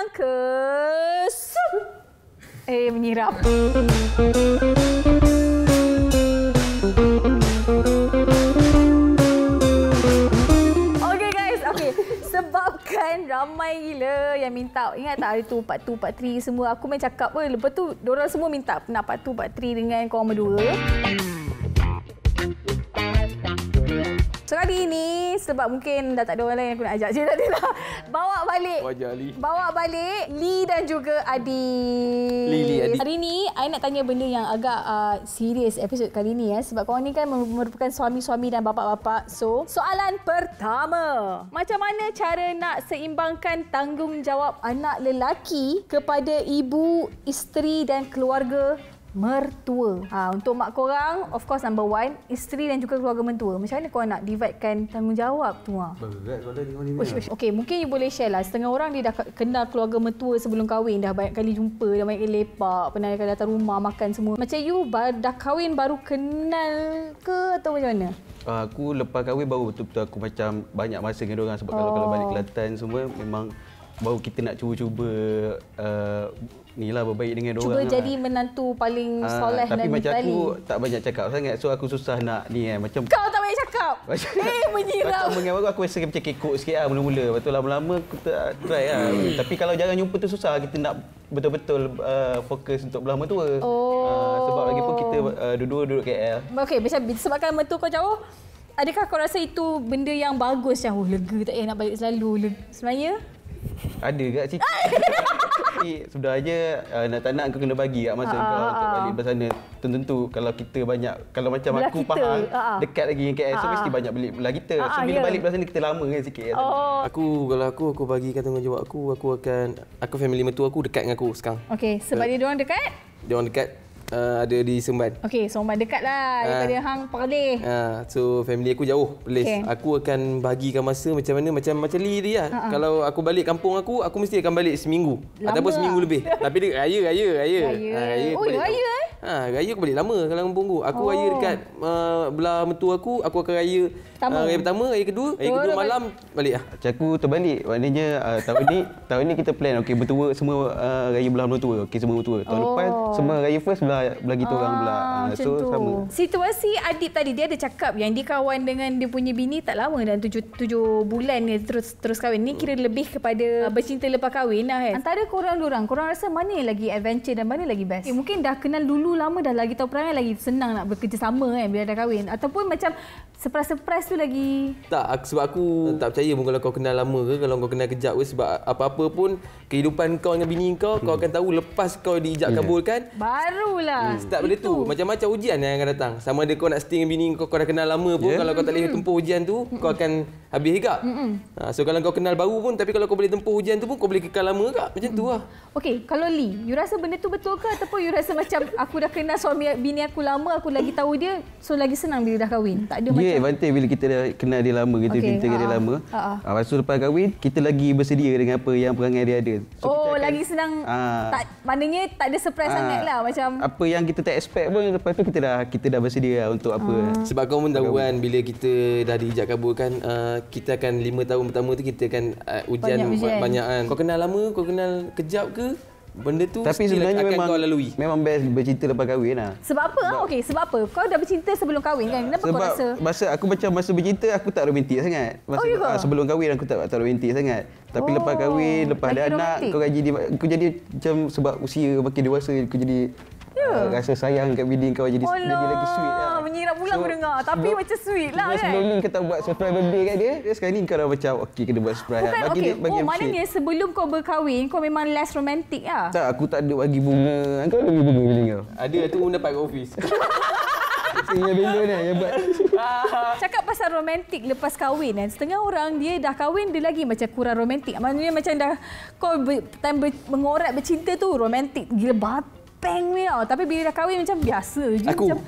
yang ke Eh, menyiram. kan ramai gila yang minta ingat tak hari tu part 2 part 3 semua aku main cakap pun lepas tu diorang semua minta nak part 2 part 3 dengan kau orang berdua So kali ini sebab mungkin dah tak ada orang lain aku nak ajak. Jadi tadi lah. Bawa balik. Bawa balik Lee dan juga Adi. Lili Adi. Hari ini saya nak tanya benda yang agak uh, serius episod kali ini ya. Eh. Sebab kau ni kan merupakan suami-suami dan bapa-bapa. So soalan pertama. Macam mana cara nak seimbangkan tanggungjawab anak lelaki kepada ibu, isteri dan keluarga mertua. Ha, untuk mak korang, of course number one, isteri dan juga keluarga mentua. Macam mana korang nak dividekan tanggungjawab tu? Ha? Ah? Berat kalau dia Okey, mungkin you boleh share lah. Setengah orang dia dah kenal keluarga mentua sebelum kahwin. Dah banyak kali jumpa, dah banyak kali lepak, pernah kali datang rumah, makan semua. Macam you baru dah kahwin baru kenal ke atau macam mana? aku lepas kahwin baru betul-betul aku macam banyak masa dengan orang sebab oh. kalau kalau balik oh. Kelantan semua memang baru kita nak cuba-cuba uh, ni lah berbaik dengan orang. Cuba lah. jadi lah. menantu paling ha, soleh dan baik. Tapi macam aku tak banyak cakap sangat. So aku susah nak ni eh. Macam Kau tak banyak cakap. eh menyirau. Kau mengapa aku rasa macam kekok sikit lah mula-mula. Lepas tu lah, lama-lama aku tak try lah. Hmm. tapi kalau jangan jumpa tu susah. Kita nak betul-betul uh, fokus untuk berlama tua. Ah, oh. Uh, sebab lagi pun kita uh, dua-dua duduk KL. Okay, macam sebabkan metu kau jauh. Adakah kau rasa itu benda yang bagus yang oh, lega tak payah nak balik selalu? Sebenarnya, ada kat situ. sudah aja uh, nak tak nak kau kena bagi kat masa uh, kau ah, untuk uh, balik bersana. Ah. Tentu-tentu kalau kita banyak, kalau macam bila aku kita, Pahang, uh, dekat lagi dengan KL, uh, so mesti banyak beli belah kita. Uh, so bila yeah. balik bersana, kita lama kan sikit. Ya, kan? Oh. Aku, kalau aku, aku bagi bagikan tanggungjawab aku, aku akan, aku family mentua aku dekat dengan aku sekarang. Okay, sebab so, eh. dia orang dekat? Dia orang dekat uh, ada di Seremban. Okey, Seremban dekatlah uh, ah. daripada hang Perlis. Ha, uh, so family aku jauh Perlis. Okay. Aku akan bahagikan masa macam mana macam macam Lee dia. Uh-huh. Ah, Kalau aku balik kampung aku, aku mesti akan balik seminggu Lama ataupun seminggu lah. lebih. Tapi dia raya, raya, raya. Raya. Ha, raya oh, raya. Tahu. Ha, raya aku balik lama kalau kampung aku. Aku oh. raya dekat uh, belah metu aku, aku akan raya pertama. Uh, raya pertama, raya kedua, raya Tua oh, kedua malam balik. balik lah. Macam aku terbalik. Maknanya uh, tahun ni, tahun ni kita plan okey bertua semua uh, raya belah mertua. Okey semua mertua. Tahun oh. lepas semua raya first belah belah kita orang belah. Uh, ah, so tu. sama. Situasi adik tadi dia ada cakap yang dia kawan dengan dia punya bini tak lama dan tujuh, tujuh bulan dia terus terus kahwin. Ni kira lebih kepada uh, bercinta lepas kahwin lah kan. Antara korang-orang, korang rasa mana yang lagi adventure dan mana yang lagi best? Eh, mungkin dah kenal dulu dulu lama dah lagi tahu perangai lagi senang nak bekerjasama kan bila dah kahwin ataupun macam Surprise-surprise tu lagi. Tak, aku, sebab aku tak percaya pun kalau kau kenal lama ke, kalau kau kenal kejap ke sebab apa-apa pun kehidupan kau dengan bini kau, hmm. kau akan tahu lepas kau diijab yeah. kabulkan. Hmm. Barulah. Hmm. Start pada tu. Macam-macam ujian yang akan datang. Sama ada kau nak stay dengan bini kau, kau dah kenal lama pun, yeah. kalau kau tak boleh hmm. tempuh ujian tu, hmm. kau akan habis juga. Ha, so kalau kau kenal baru pun, tapi kalau kau boleh tempuh ujian tu pun, kau boleh kekal lama juga. Macam tu lah. Okay, kalau Lee, you rasa benda tu betul ke? Ataupun you rasa macam aku dah kenal suami bini aku lama, aku lagi tahu dia, so lagi senang bila dah kahwin. Tak ada yeah. macam dia advantage bila kita dah kenal dia lama kita cinta okay. dia ha, ha. lama ha, ha. Ah, lepas lepas kahwin kita lagi bersedia dengan apa yang perangai dia ada so, oh akan, lagi senang aa, ah. tak maknanya tak ada surprise ah. sangat lah macam apa yang kita tak expect pun lepas tu kita dah kita dah bersedia lah untuk apa sebab kau pun tahu kan bila kita dah diijak kabul kan uh, kita akan lima tahun pertama tu kita akan uh, ujian banyak, banyak kan kau kenal lama kau kenal kejap ke benda tu tapi sebenarnya akan memang, kau lalui. Memang best bercinta lepas kahwin lah. Sebab apa? Ah, sebab, okay, sebab apa? Kau dah bercinta sebelum kahwin kan? Kenapa sebab kau rasa? Masa aku baca masa bercinta aku tak romantik sangat. Masa, oh, ah, sebelum kahwin aku tak tak romantik sangat. Tapi oh, lepas kahwin, lepas ada anak, kau jadi, aku jadi macam sebab usia makin dewasa, aku jadi Ya. Yeah. Uh, rasa sayang kat bidding kau jadi jadi lagi sweet lah. Menyirap pula so, aku dengar. Tapi no, macam sweet lah kan. Sebelum ni kita buat surprise birthday kat dia. Dia sekarang ni kau dah macam okey kena buat surprise. Lah. Bukan, lah. Bagi okay. dia, bagi oh, maknanya sebelum kau berkahwin kau memang less romantic lah. Tak, aku tak ada bagi bunga. Kau lebih bunga bila kau. Ada, tu pun dapat kat ofis. Yang bela ni yang buat. Cakap pasal romantik lepas kahwin kan. Setengah orang dia dah kahwin dia lagi macam kurang romantik. Maknanya macam dah kau ber, time ber, mengorat bercinta tu romantik gila batu bang me tau. Tapi bila dah kahwin macam biasa je. Aku. Macam,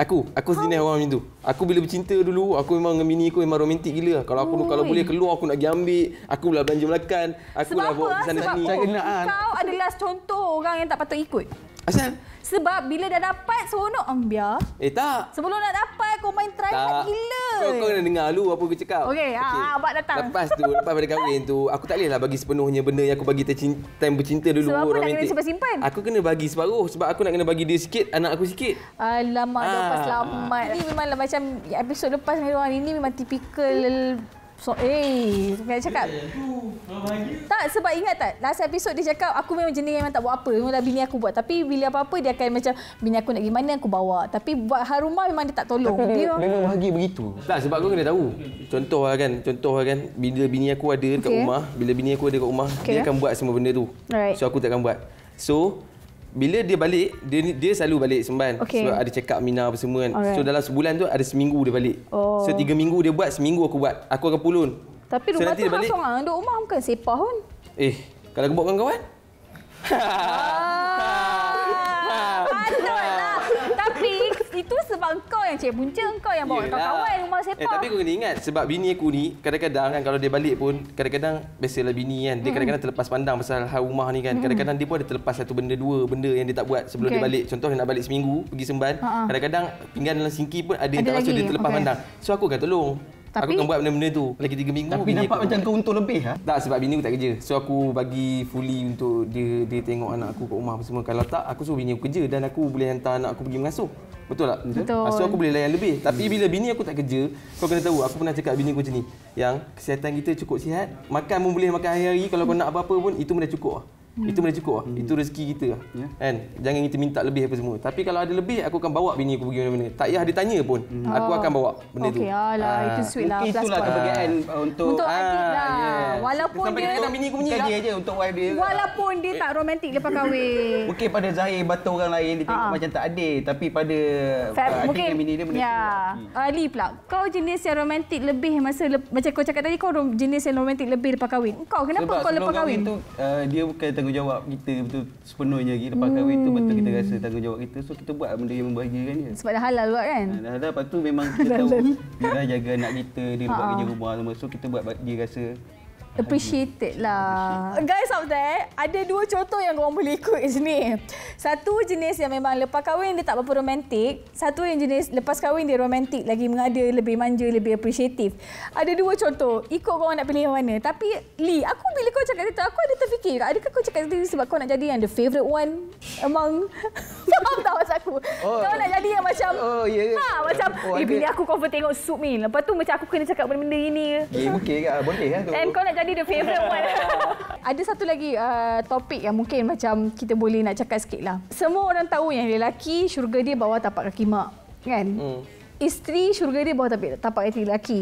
aku, aku sini orang macam tu. Aku bila bercinta dulu, aku memang dengan mini aku memang romantik gila. Kalau aku Oi. kalau boleh keluar aku nak pergi ambil, aku lah belanja makan, aku lah buat ke sana sini. Kau adalah contoh orang yang tak patut ikut. Asal? Sebab bila dah dapat seronok ang biar. Eh tak. Sebelum nak dapat kau main try hard kan, gila. Kau, kau kena dengar lu apa aku cakap. Okey, okay. ah, datang. Lepas tu, lepas pada kahwin tu, aku tak lah bagi sepenuhnya benda yang aku bagi time bercinta dulu. Sebab apa nak kena simpan, simpan Aku kena bagi separuh sebab aku nak kena bagi dia sikit, anak aku sikit. Alamak, ah. lepas selamat. Ini memang lah macam episod lepas dengan orang ini memang tipikal So, eh, nak cakap. Tak, sebab ingat tak, last episode dia cakap aku memang jenis yang tak buat apa. Memanglah bini aku buat. Tapi bila apa-apa dia akan macam, bini aku nak pergi mana aku bawa. Tapi buat hal rumah memang dia tak tolong. Tapi dia memang bahagia begitu. Tak, sebab aku kena tahu. Contoh lah kan, contoh lah kan, bila bini aku ada dekat okay. rumah, bila bini aku ada dekat rumah, okay. dia akan buat semua benda tu. Alright. So, aku takkan buat. So, bila dia balik dia dia selalu balik semban okay. sebab ada check up mina apa semua kan Alright. so dalam sebulan tu ada seminggu dia balik oh. so tiga minggu dia buat seminggu aku buat aku akan pulun tapi rumah so, tu balik, kosong ah duduk rumah bukan sepah pun eh kalau aku buat kawan-kawan ah. Tu sebab kau yang cek punca, kau yang bawa kawan-kawan rumah eh, sepak. Eh, tapi aku kena ingat sebab bini aku ni kadang-kadang kan kalau dia balik pun kadang-kadang biasalah bini kan. Dia kadang-kadang terlepas pandang pasal hal rumah ni kan. Kadang-kadang dia pun ada terlepas satu benda dua benda yang dia tak buat sebelum okay. dia balik. Contoh dia nak balik seminggu pergi Semban. Kadang-kadang pinggan dalam sinki pun ada yang ada tak masuk dia terlepas okay. pandang. So aku kata tolong. Tapi, aku akan buat benda-benda tu lagi tiga minggu. Tapi nampak aku macam kau untung lebih ha? Tak sebab bini aku tak kerja. So aku bagi fully untuk dia dia tengok anak aku ke rumah apa semua. Kalau tak aku suruh bini aku kerja dan aku boleh hantar anak aku pergi mengasuh. Betul tak? Betul. Ha? So aku boleh layan lebih. Tapi bila bini aku tak kerja, kau kena tahu aku pernah cakap bini aku macam ni. Yang kesihatan kita cukup sihat, makan pun boleh makan hari-hari kalau kau nak apa-apa pun itu pun dah cukup. Lah. Hmm. Itu boleh cukup lah. Hmm. Itu rezeki kita lah. Yeah. Kan? Jangan kita minta lebih apa semua. Tapi kalau ada lebih, aku akan bawa bini aku pergi mana-mana. Tak payah dia tanya pun. Hmm. Aku akan bawa benda okay, tu. Okey, alah. Ah. Itu sweet lah. Mungkin itulah kebahagiaan ah. untuk... Untuk ah, adik lah. Yeah. Walaupun Sampai dia... Sampai kadang bini aku punya. Lah. dia je untuk wife dia. Walaupun dia tak romantik lepas kahwin. Mungkin okay, pada Zahir, batu orang lain, dia tengok ah. macam tak adil. Tapi pada... Fab, uh, ah, mungkin. Bini dia benda yeah. Ya. Hmm. Ali pula. Kau jenis yang romantik lebih masa... Le- macam kau cakap tadi, kau jenis yang romantik lebih lepas kahwin. Kau, kenapa Sebab kau lepas kahwin? tu uh, dia bukan tanggungjawab kita betul sepenuhnya lagi lepas kahwin hmm. tu betul kita rasa tanggungjawab kita so kita buat benda yang membahagiakan dia sebab dah halal buat kan dah halal lepas tu memang kita tahu dia dah jaga anak kita dia buat ha. kerja rumah semua so kita buat dia rasa appreciated lah. Guys out there, ada dua contoh yang korang boleh ikut sini. Satu jenis yang memang lepas kahwin dia tak berapa romantik. Satu yang jenis lepas kahwin dia romantik lagi mengada, lebih manja, lebih appreciative. Ada dua contoh. Ikut korang nak pilih yang mana. Tapi Lee, aku bila kau cakap itu, aku ada terfikir. Adakah kau cakap itu sebab kau nak jadi yang the favourite one among... Faham tak maksud aku? Oh. Kau nak jadi yang macam... Oh, yeah, ha, macam eh bini aku kau tengok soup ni. Lepas tu macam aku kena cakap benda-benda ini. Okey eh, okey ke ah, boleh ah And kau nak jadi the favorite one. Ada satu lagi uh, topik yang mungkin macam kita boleh nak cakap sikit lah. Semua orang tahu yang lelaki syurga dia bawa tapak kaki mak. Kan? Hmm. Isteri syurga dia bawa tapak, tapak kaki lelaki.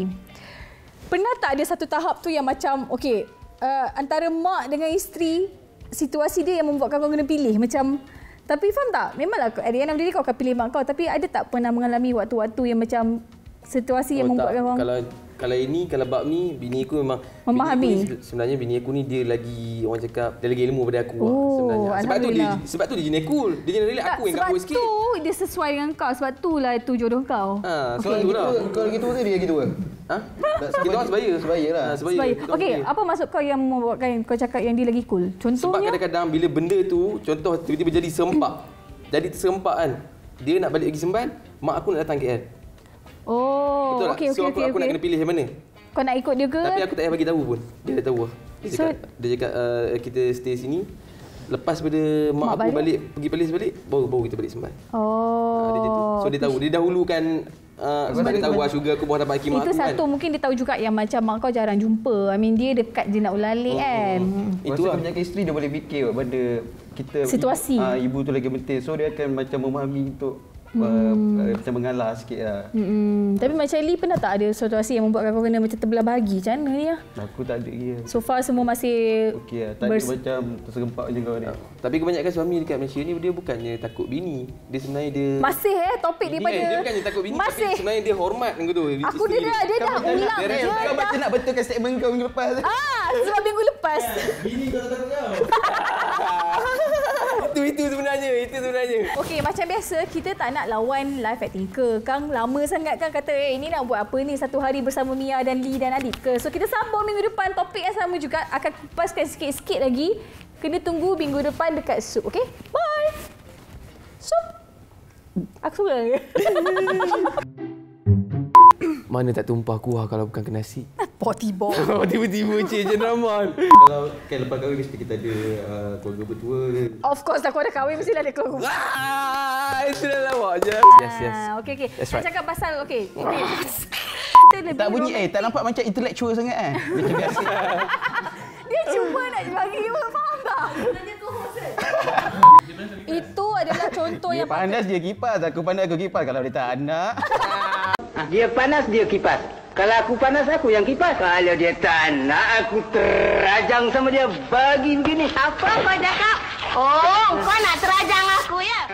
Pernah tak ada satu tahap tu yang macam, okey, uh, antara mak dengan isteri, situasi dia yang membuatkan kau kena pilih. Macam, tapi faham tak? Memanglah at the end of the day kau akan pilih mak kau. Tapi ada tak pernah mengalami waktu-waktu yang macam situasi oh, yang membuatkan tak. orang... Kalau, kalau ini, kalau bab ni, bini aku memang... Memahami? Bini aku ni, sebenarnya bini aku ni dia lagi orang cakap, dia lagi ilmu pada aku lah oh, sebenarnya. Sebab tu, dia, sebab tu dia jenis cool. Dia jenis relax aku yang kau. sikit. Sebab tu dia sesuai dengan kau. Sebab tu lah tu jodoh kau. Ha, sebab okay. tu lah. Kau lagi tua ke dia lagi tua? Ha? kita orang sebaya, sebaya lah. Ha, sebaya. sebaya. Okey, okay. apa maksud kau yang membuatkan kau cakap yang dia lagi cool? Contohnya? Sebab kadang-kadang bila benda tu, contoh tiba-tiba jadi sempak. jadi sempak kan. Dia nak balik pergi Semban, mak aku nak datang KL. Oh, okey, okey, okey. So, okay, aku, okay, nak kena pilih yang mana? Kau nak ikut dia ke? Tapi aku tak payah bagi tahu pun. Dia dah tahu lah. Dia cakap, uh, kita stay sini. Lepas pada mak, mak aku balik, pergi balik balik, baru baru kita balik Semban. Oh. Ha, dia, so dia tahu, dia dahulukan Uh, sebab dia tahu buah sugar aku buah dapat hikmah Itu satu kan? mungkin dia tahu juga yang macam mak kau jarang jumpa. I mean dia dekat je nak ulali oh, oh, kan. Oh. Itu lah. punya isteri dia boleh fikir benda kita situasi ibu, uh, ah, ibu tu lagi mentir. So dia akan macam memahami untuk Hmm. Uh, macam mengalah sikit lah. Hmm. Tapi macam Lee pernah tak ada situasi yang membuatkan kau kena macam terbelah bahagi macam mana ni lah? Aku tak ada. Ya. So far semua masih... Okey lah. Tak ada bers- macam tersegempak macam kau ni. Ah, tapi kebanyakan suami dekat Malaysia ni dia bukannya takut bini. Dia sebenarnya dia... Masih eh topik dia pada... Kan, dia bukannya takut bini masih. tapi sebenarnya dia hormat dengan tu. Aku dia dah, dia dah ulang. Dia, dia, dia, dia, dia, dia, dia, dia, dia, dia, dia, dia, dia, dia, dia, dia, dia, dia, dia, itu sebenarnya itu sebenarnya okey macam biasa kita tak nak lawan live acting ke kang lama sangat kan kata eh ini nak buat apa ni satu hari bersama Mia dan Lee dan Adik ke so kita sambung minggu depan topik yang sama juga akan kupaskan sikit-sikit lagi kena tunggu minggu depan dekat sup okey bye sup aku suka mana tak tumpah kuah kalau bukan kena nasi Tiba-tiba oh, Tiba-tiba cik je drama Kalau kan lepas kahwin mesti kita ada uh, keluarga bertua Of course kalau ada kahwin mesti ada keluarga bertua ah, Itu dah lawa je Yes, yes ah, Okay, okay That's right. cakap pasal, okay, okay. Tak bunyi eh, tak nampak macam intellectual sangat eh Dia cuba nak bagi you, faham tak? Itu adalah contoh yang... Dia panas, dia kipas. Aku pandai, aku kipas. Kalau dia tak anak... Ah. dia panas, dia kipas. Kalau aku panas, aku yang kipas. Kalau dia tak aku terajang sama dia. Bagi begini. Apa, kau Jakab? Oh, kau nak terajang aku, ya?